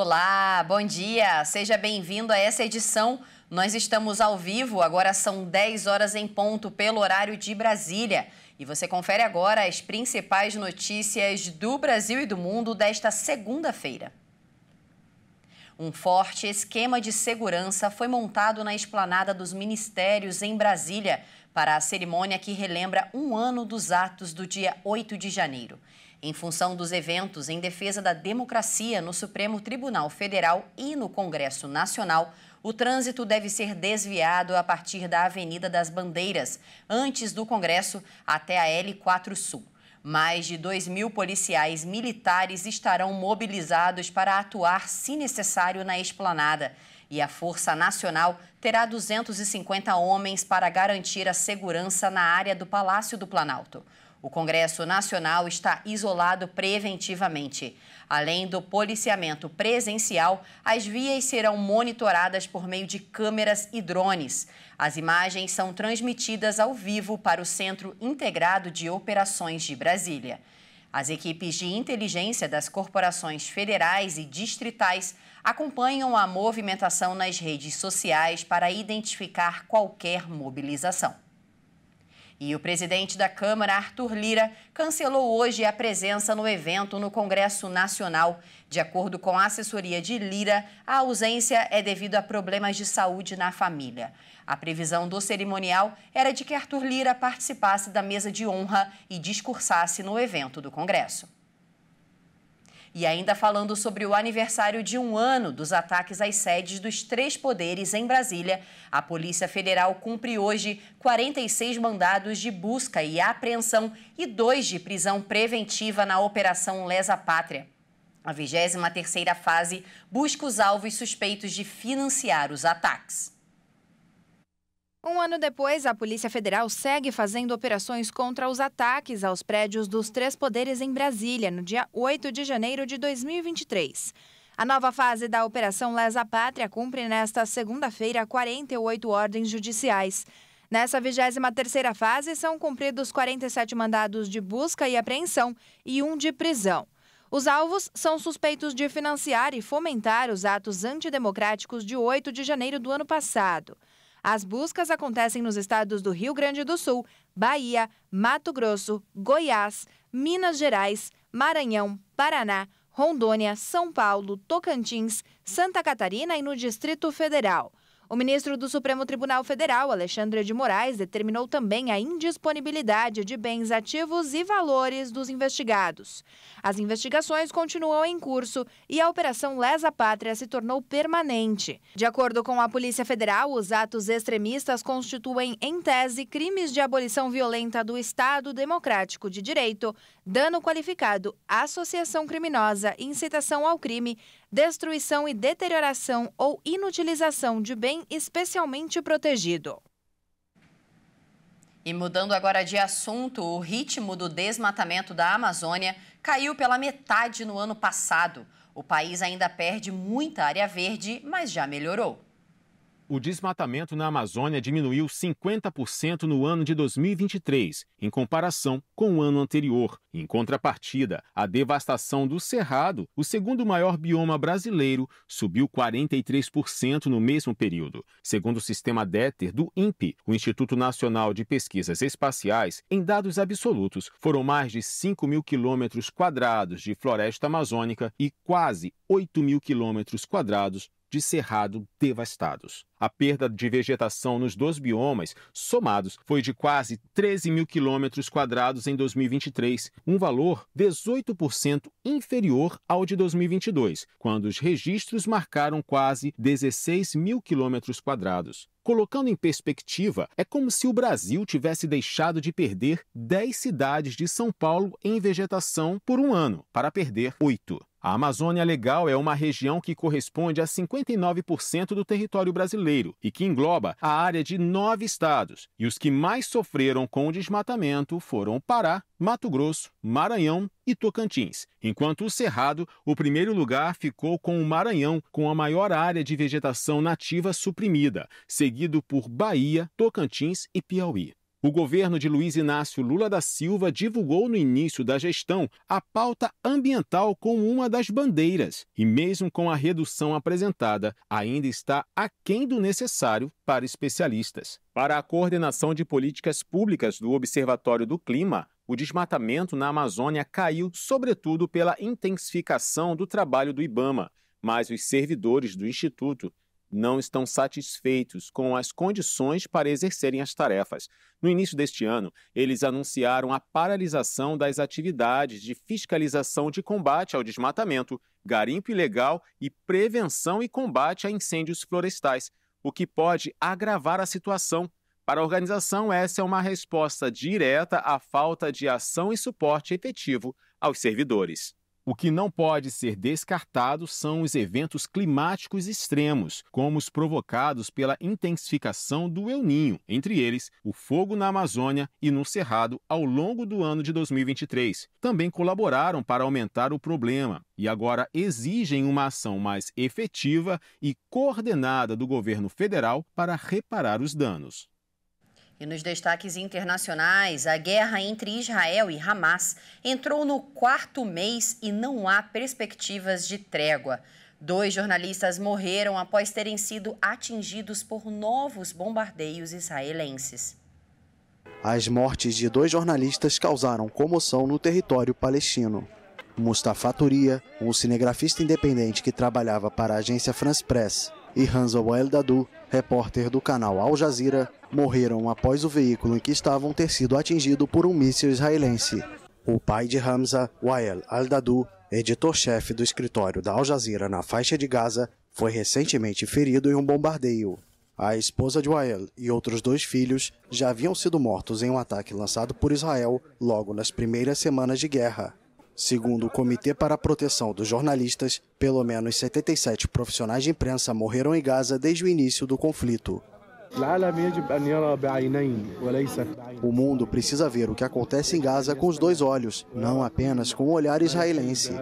Olá, bom dia. Seja bem-vindo a essa edição. Nós estamos ao vivo, agora são 10 horas em ponto pelo horário de Brasília. E você confere agora as principais notícias do Brasil e do mundo desta segunda-feira. Um forte esquema de segurança foi montado na esplanada dos ministérios em Brasília para a cerimônia que relembra um ano dos atos do dia 8 de janeiro. Em função dos eventos em defesa da democracia no Supremo Tribunal Federal e no Congresso Nacional, o trânsito deve ser desviado a partir da Avenida das Bandeiras, antes do Congresso, até a L4 Sul. Mais de 2 mil policiais militares estarão mobilizados para atuar, se necessário, na esplanada. E a Força Nacional terá 250 homens para garantir a segurança na área do Palácio do Planalto. O Congresso Nacional está isolado preventivamente. Além do policiamento presencial, as vias serão monitoradas por meio de câmeras e drones. As imagens são transmitidas ao vivo para o Centro Integrado de Operações de Brasília. As equipes de inteligência das corporações federais e distritais acompanham a movimentação nas redes sociais para identificar qualquer mobilização. E o presidente da Câmara, Arthur Lira, cancelou hoje a presença no evento no Congresso Nacional. De acordo com a assessoria de Lira, a ausência é devido a problemas de saúde na família. A previsão do cerimonial era de que Arthur Lira participasse da mesa de honra e discursasse no evento do Congresso. E ainda falando sobre o aniversário de um ano dos ataques às sedes dos três poderes em Brasília, a Polícia Federal cumpre hoje 46 mandados de busca e apreensão e dois de prisão preventiva na Operação Lesa Pátria. A 23ª fase busca os alvos suspeitos de financiar os ataques. Um ano depois, a Polícia Federal segue fazendo operações contra os ataques aos prédios dos três poderes em Brasília, no dia 8 de janeiro de 2023. A nova fase da Operação Lesa Pátria cumpre nesta segunda-feira 48 ordens judiciais. Nessa 23ª fase, são cumpridos 47 mandados de busca e apreensão e um de prisão. Os alvos são suspeitos de financiar e fomentar os atos antidemocráticos de 8 de janeiro do ano passado. As buscas acontecem nos estados do Rio Grande do Sul, Bahia, Mato Grosso, Goiás, Minas Gerais, Maranhão, Paraná, Rondônia, São Paulo, Tocantins, Santa Catarina e no Distrito Federal. O ministro do Supremo Tribunal Federal, Alexandre de Moraes, determinou também a indisponibilidade de bens ativos e valores dos investigados. As investigações continuam em curso e a Operação Lesa Pátria se tornou permanente. De acordo com a Polícia Federal, os atos extremistas constituem, em tese, crimes de abolição violenta do Estado Democrático de Direito, dano qualificado, associação criminosa, incitação ao crime, destruição e deterioração ou inutilização de bem especialmente protegido. E mudando agora de assunto, o ritmo do desmatamento da Amazônia caiu pela metade no ano passado. O país ainda perde muita área verde, mas já melhorou o desmatamento na Amazônia diminuiu 50% no ano de 2023, em comparação com o ano anterior. Em contrapartida, a devastação do Cerrado, o segundo maior bioma brasileiro, subiu 43% no mesmo período. Segundo o sistema DETER do INPE, o Instituto Nacional de Pesquisas Espaciais, em dados absolutos, foram mais de 5 mil quilômetros quadrados de floresta amazônica e quase 8 mil quilômetros quadrados de cerrado devastados. A perda de vegetação nos dois biomas somados foi de quase 13 mil quilômetros quadrados em 2023, um valor 18% inferior ao de 2022, quando os registros marcaram quase 16 mil quilômetros quadrados. Colocando em perspectiva, é como se o Brasil tivesse deixado de perder 10 cidades de São Paulo em vegetação por um ano, para perder 8. A Amazônia Legal é uma região que corresponde a 59% do território brasileiro e que engloba a área de nove estados. E os que mais sofreram com o desmatamento foram Pará, Mato Grosso, Maranhão e Tocantins. Enquanto o Cerrado, o primeiro lugar ficou com o Maranhão, com a maior área de vegetação nativa suprimida, seguido por Bahia, Tocantins e Piauí. O governo de Luiz Inácio Lula da Silva divulgou no início da gestão a pauta ambiental como uma das bandeiras, e mesmo com a redução apresentada, ainda está aquém do necessário para especialistas. Para a coordenação de políticas públicas do Observatório do Clima, o desmatamento na Amazônia caiu sobretudo pela intensificação do trabalho do Ibama, mas os servidores do Instituto não estão satisfeitos com as condições para exercerem as tarefas. No início deste ano, eles anunciaram a paralisação das atividades de fiscalização de combate ao desmatamento, garimpo ilegal e prevenção e combate a incêndios florestais, o que pode agravar a situação. Para a organização, essa é uma resposta direta à falta de ação e suporte efetivo aos servidores. O que não pode ser descartado são os eventos climáticos extremos, como os provocados pela intensificação do El Ninho, entre eles o fogo na Amazônia e no Cerrado ao longo do ano de 2023. Também colaboraram para aumentar o problema e agora exigem uma ação mais efetiva e coordenada do governo federal para reparar os danos. E nos destaques internacionais, a guerra entre Israel e Hamas entrou no quarto mês e não há perspectivas de trégua. Dois jornalistas morreram após terem sido atingidos por novos bombardeios israelenses. As mortes de dois jornalistas causaram comoção no território palestino. Mustafa Turia, um cinegrafista independente que trabalhava para a agência France Press, e Hansa El Dadu, repórter do canal Al Jazeera, morreram após o veículo em que estavam ter sido atingido por um míssil israelense. O pai de Hamza, Wael al-Dadu, editor-chefe do escritório da Al Jazeera na faixa de Gaza, foi recentemente ferido em um bombardeio. A esposa de Wael e outros dois filhos já haviam sido mortos em um ataque lançado por Israel logo nas primeiras semanas de guerra. Segundo o Comitê para a Proteção dos Jornalistas, pelo menos 77 profissionais de imprensa morreram em Gaza desde o início do conflito. O mundo precisa ver o que acontece em Gaza com os dois olhos, não apenas com o olhar israelense.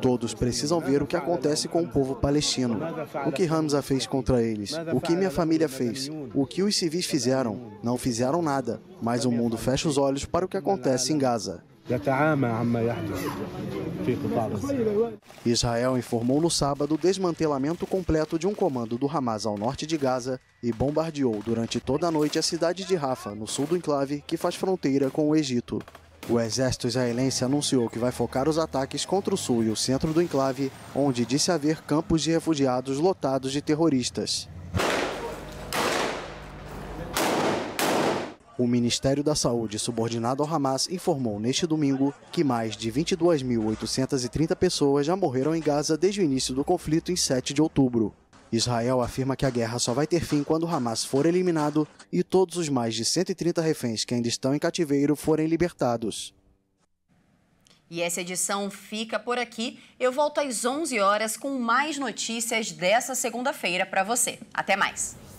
Todos precisam ver o que acontece com o povo palestino. O que Hamza fez contra eles, o que minha família fez, o que os civis fizeram. Não fizeram nada, mas o mundo fecha os olhos para o que acontece em Gaza. يتعامى عما يحدث في قطاع غزة. Israel informou no sábado o desmantelamento completo de um comando do Hamas ao norte de Gaza e bombardeou durante toda a noite a cidade de Rafa, no sul do enclave, que faz fronteira com o Egito. O exército israelense anunciou que vai focar os ataques contra o sul e o centro do enclave, onde disse haver campos de refugiados lotados de terroristas. O Ministério da Saúde, subordinado ao Hamas, informou neste domingo que mais de 22.830 pessoas já morreram em Gaza desde o início do conflito em 7 de outubro. Israel afirma que a guerra só vai ter fim quando Hamas for eliminado e todos os mais de 130 reféns que ainda estão em cativeiro forem libertados. E essa edição fica por aqui. Eu volto às 11 horas com mais notícias dessa segunda-feira para você. Até mais.